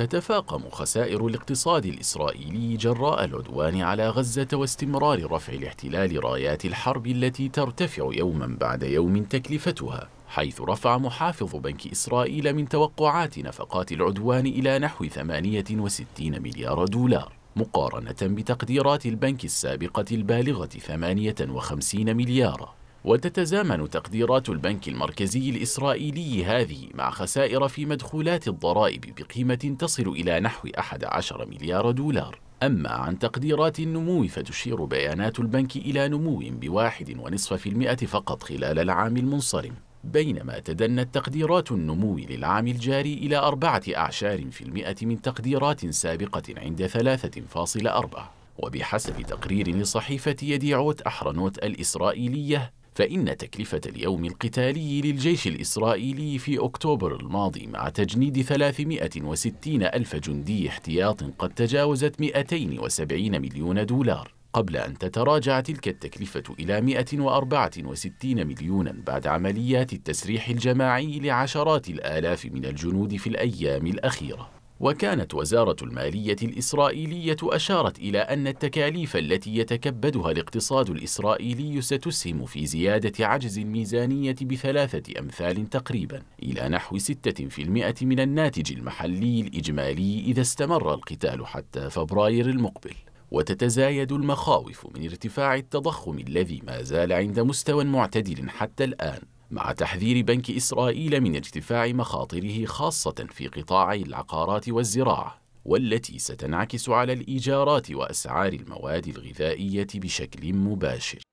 تتفاقم خسائر الاقتصاد الإسرائيلي جراء العدوان على غزة واستمرار رفع الاحتلال رايات الحرب التي ترتفع يوما بعد يوم تكلفتها حيث رفع محافظ بنك إسرائيل من توقعات نفقات العدوان إلى نحو 68 مليار دولار مقارنة بتقديرات البنك السابقة البالغة 58 مليار وتتزامن تقديرات البنك المركزي الإسرائيلي هذه مع خسائر في مدخولات الضرائب بقيمة تصل إلى نحو 11 مليار دولار أما عن تقديرات النمو فتشير بيانات البنك إلى نمو بواحد ونصف في المئة فقط خلال العام المنصرم بينما تدنت تقديرات النمو للعام الجاري إلى أربعة أعشار في المئة من تقديرات سابقة عند ثلاثة فاصل أربعة وبحسب تقرير لصحيفة يديعوت أحرنوت الإسرائيلية فإن تكلفة اليوم القتالي للجيش الإسرائيلي في أكتوبر الماضي مع تجنيد 360 ألف جندي احتياط قد تجاوزت 270 مليون دولار قبل أن تتراجع تلك التكلفة إلى 164 مليونا بعد عمليات التسريح الجماعي لعشرات الآلاف من الجنود في الأيام الأخيرة وكانت وزارة المالية الإسرائيلية أشارت إلى أن التكاليف التي يتكبدها الاقتصاد الإسرائيلي ستسهم في زيادة عجز الميزانية بثلاثة أمثال تقريبا إلى نحو 6% من الناتج المحلي الإجمالي إذا استمر القتال حتى فبراير المقبل وتتزايد المخاوف من ارتفاع التضخم الذي ما زال عند مستوى معتدل حتى الآن مع تحذير بنك إسرائيل من ارتفاع مخاطره خاصة في قطاعي العقارات والزراعة والتي ستنعكس على الإيجارات وأسعار المواد الغذائية بشكل مباشر